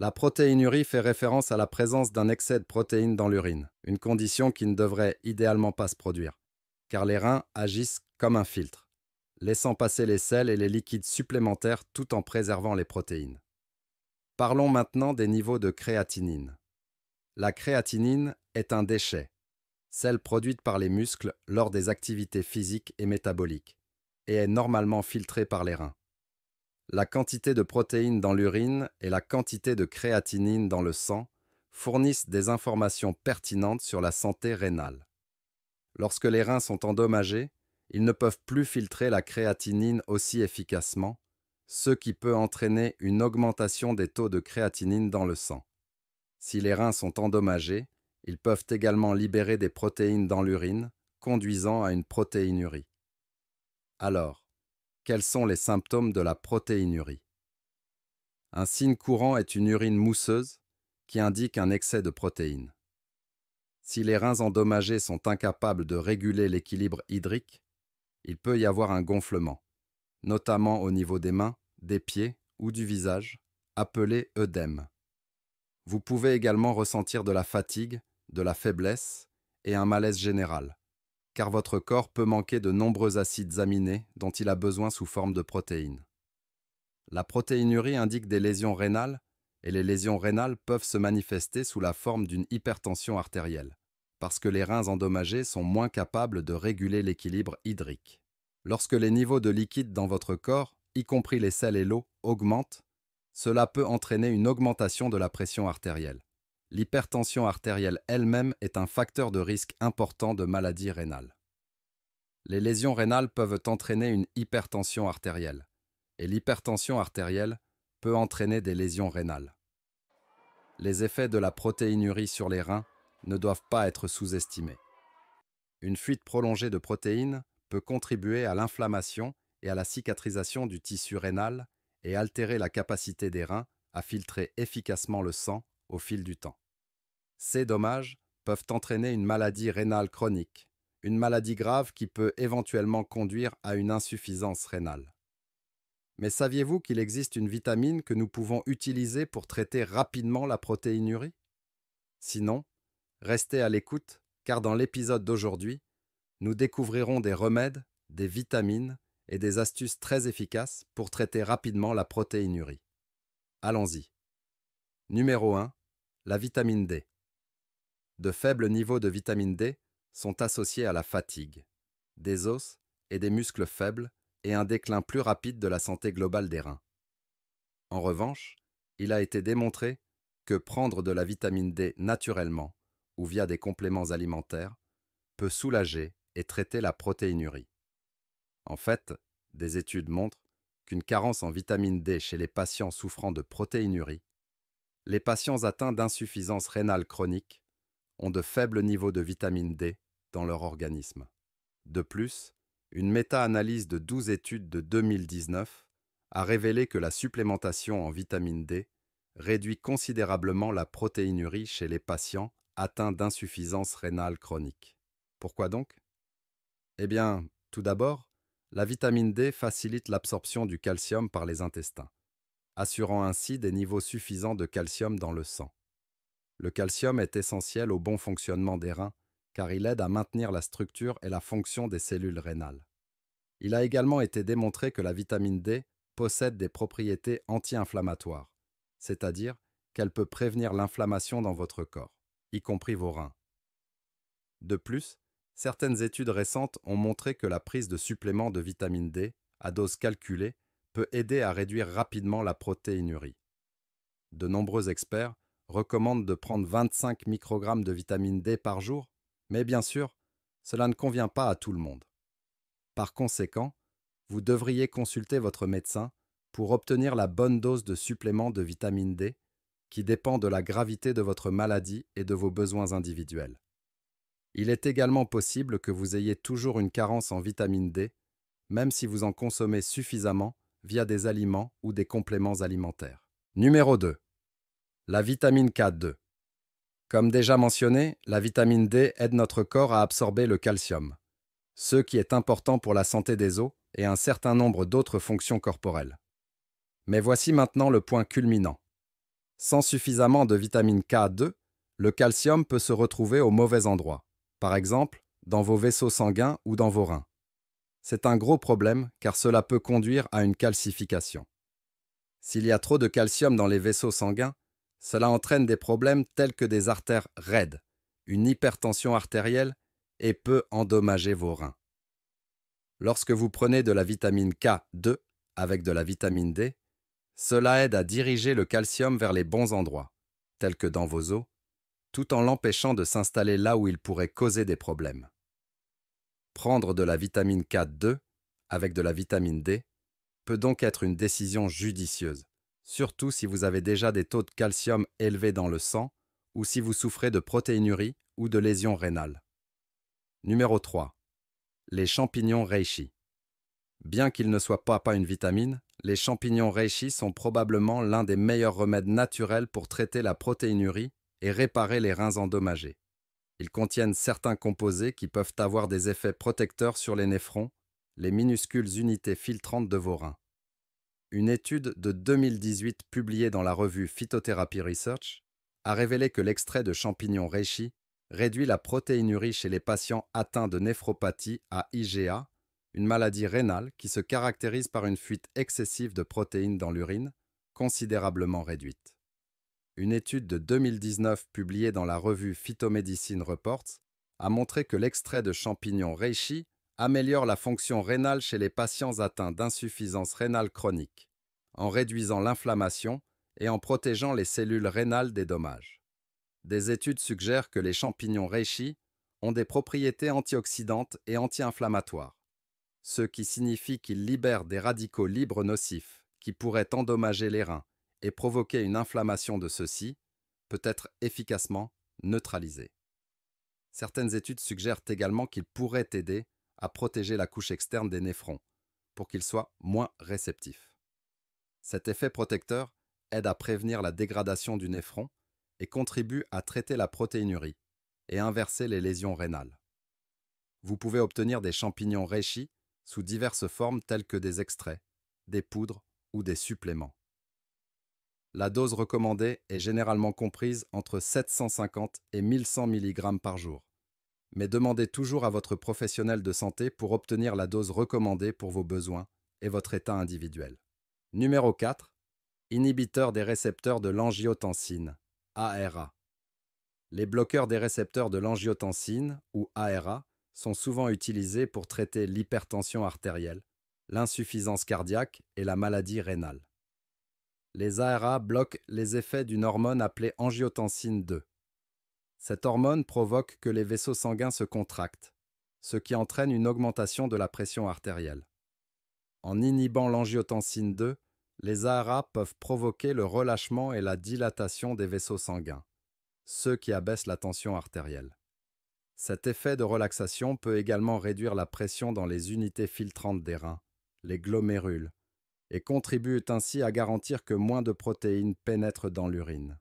La protéinurie fait référence à la présence d'un excès de protéines dans l'urine, une condition qui ne devrait idéalement pas se produire, car les reins agissent comme un filtre, laissant passer les sels et les liquides supplémentaires tout en préservant les protéines. Parlons maintenant des niveaux de créatinine. La créatinine est un déchet, celle produite par les muscles lors des activités physiques et métaboliques, et est normalement filtrée par les reins la quantité de protéines dans l'urine et la quantité de créatinine dans le sang fournissent des informations pertinentes sur la santé rénale. Lorsque les reins sont endommagés, ils ne peuvent plus filtrer la créatinine aussi efficacement, ce qui peut entraîner une augmentation des taux de créatinine dans le sang. Si les reins sont endommagés, ils peuvent également libérer des protéines dans l'urine, conduisant à une protéinurie. Alors, quels sont les symptômes de la protéinurie. Un signe courant est une urine mousseuse qui indique un excès de protéines. Si les reins endommagés sont incapables de réguler l'équilibre hydrique, il peut y avoir un gonflement, notamment au niveau des mains, des pieds ou du visage, appelé œdème. Vous pouvez également ressentir de la fatigue, de la faiblesse et un malaise général car votre corps peut manquer de nombreux acides aminés dont il a besoin sous forme de protéines. La protéinurie indique des lésions rénales, et les lésions rénales peuvent se manifester sous la forme d'une hypertension artérielle, parce que les reins endommagés sont moins capables de réguler l'équilibre hydrique. Lorsque les niveaux de liquide dans votre corps, y compris les sels et l'eau, augmentent, cela peut entraîner une augmentation de la pression artérielle l'hypertension artérielle elle-même est un facteur de risque important de maladie rénale. Les lésions rénales peuvent entraîner une hypertension artérielle, et l'hypertension artérielle peut entraîner des lésions rénales. Les effets de la protéinurie sur les reins ne doivent pas être sous-estimés. Une fuite prolongée de protéines peut contribuer à l'inflammation et à la cicatrisation du tissu rénal et altérer la capacité des reins à filtrer efficacement le sang au fil du temps. Ces dommages peuvent entraîner une maladie rénale chronique, une maladie grave qui peut éventuellement conduire à une insuffisance rénale. Mais saviez-vous qu'il existe une vitamine que nous pouvons utiliser pour traiter rapidement la protéinurie Sinon, restez à l'écoute, car dans l'épisode d'aujourd'hui, nous découvrirons des remèdes, des vitamines et des astuces très efficaces pour traiter rapidement la protéinurie. Allons-y. Numéro 1. La vitamine D. De faibles niveaux de vitamine D sont associés à la fatigue, des os et des muscles faibles et un déclin plus rapide de la santé globale des reins. En revanche, il a été démontré que prendre de la vitamine D naturellement ou via des compléments alimentaires peut soulager et traiter la protéinurie. En fait, des études montrent qu'une carence en vitamine D chez les patients souffrant de protéinurie les patients atteints d'insuffisance rénale chronique ont de faibles niveaux de vitamine D dans leur organisme. De plus, une méta-analyse de 12 études de 2019 a révélé que la supplémentation en vitamine D réduit considérablement la protéinurie chez les patients atteints d'insuffisance rénale chronique. Pourquoi donc Eh bien, tout d'abord, la vitamine D facilite l'absorption du calcium par les intestins assurant ainsi des niveaux suffisants de calcium dans le sang. Le calcium est essentiel au bon fonctionnement des reins, car il aide à maintenir la structure et la fonction des cellules rénales. Il a également été démontré que la vitamine D possède des propriétés anti-inflammatoires, c'est-à-dire qu'elle peut prévenir l'inflammation dans votre corps, y compris vos reins. De plus, certaines études récentes ont montré que la prise de suppléments de vitamine D, à dose calculée, peut aider à réduire rapidement la protéinurie. De nombreux experts recommandent de prendre 25 microgrammes de vitamine D par jour, mais bien sûr, cela ne convient pas à tout le monde. Par conséquent, vous devriez consulter votre médecin pour obtenir la bonne dose de supplément de vitamine D qui dépend de la gravité de votre maladie et de vos besoins individuels. Il est également possible que vous ayez toujours une carence en vitamine D, même si vous en consommez suffisamment via des aliments ou des compléments alimentaires. Numéro 2. La vitamine K2. Comme déjà mentionné, la vitamine D aide notre corps à absorber le calcium, ce qui est important pour la santé des os et un certain nombre d'autres fonctions corporelles. Mais voici maintenant le point culminant. Sans suffisamment de vitamine K2, le calcium peut se retrouver au mauvais endroit, par exemple dans vos vaisseaux sanguins ou dans vos reins. C'est un gros problème car cela peut conduire à une calcification. S'il y a trop de calcium dans les vaisseaux sanguins, cela entraîne des problèmes tels que des artères raides, une hypertension artérielle et peut endommager vos reins. Lorsque vous prenez de la vitamine K2 avec de la vitamine D, cela aide à diriger le calcium vers les bons endroits, tels que dans vos os, tout en l'empêchant de s'installer là où il pourrait causer des problèmes. Prendre de la vitamine K2 avec de la vitamine D peut donc être une décision judicieuse, surtout si vous avez déjà des taux de calcium élevés dans le sang ou si vous souffrez de protéinurie ou de lésions rénales. Numéro 3. Les champignons reishi. Bien qu'ils ne soient pas, pas une vitamine, les champignons reishi sont probablement l'un des meilleurs remèdes naturels pour traiter la protéinurie et réparer les reins endommagés. Ils contiennent certains composés qui peuvent avoir des effets protecteurs sur les néphrons, les minuscules unités filtrantes de vos reins. Une étude de 2018 publiée dans la revue Phytotherapy Research a révélé que l'extrait de champignons reishi réduit la protéinurie chez les patients atteints de néphropathie à IgA, une maladie rénale qui se caractérise par une fuite excessive de protéines dans l'urine, considérablement réduite une étude de 2019 publiée dans la revue Phytomedicine Reports a montré que l'extrait de champignons reishi améliore la fonction rénale chez les patients atteints d'insuffisance rénale chronique, en réduisant l'inflammation et en protégeant les cellules rénales des dommages. Des études suggèrent que les champignons reishi ont des propriétés antioxydantes et anti-inflammatoires, ce qui signifie qu'ils libèrent des radicaux libres nocifs qui pourraient endommager les reins, et provoquer une inflammation de ceux-ci peut être efficacement neutralisé. Certaines études suggèrent également qu'il pourrait aider à protéger la couche externe des néphrons pour qu'ils soient moins réceptifs. Cet effet protecteur aide à prévenir la dégradation du néphron et contribue à traiter la protéinurie et inverser les lésions rénales. Vous pouvez obtenir des champignons réchis sous diverses formes telles que des extraits, des poudres ou des suppléments. La dose recommandée est généralement comprise entre 750 et 1100 mg par jour. Mais demandez toujours à votre professionnel de santé pour obtenir la dose recommandée pour vos besoins et votre état individuel. Numéro 4. Inhibiteur des récepteurs de l'angiotensine, ARA. Les bloqueurs des récepteurs de l'angiotensine, ou ARA, sont souvent utilisés pour traiter l'hypertension artérielle, l'insuffisance cardiaque et la maladie rénale les ARA bloquent les effets d'une hormone appelée angiotensine 2. Cette hormone provoque que les vaisseaux sanguins se contractent, ce qui entraîne une augmentation de la pression artérielle. En inhibant l'angiotensine 2, les ARA peuvent provoquer le relâchement et la dilatation des vaisseaux sanguins, ce qui abaisse la tension artérielle. Cet effet de relaxation peut également réduire la pression dans les unités filtrantes des reins, les glomérules, et contribuent ainsi à garantir que moins de protéines pénètrent dans l'urine.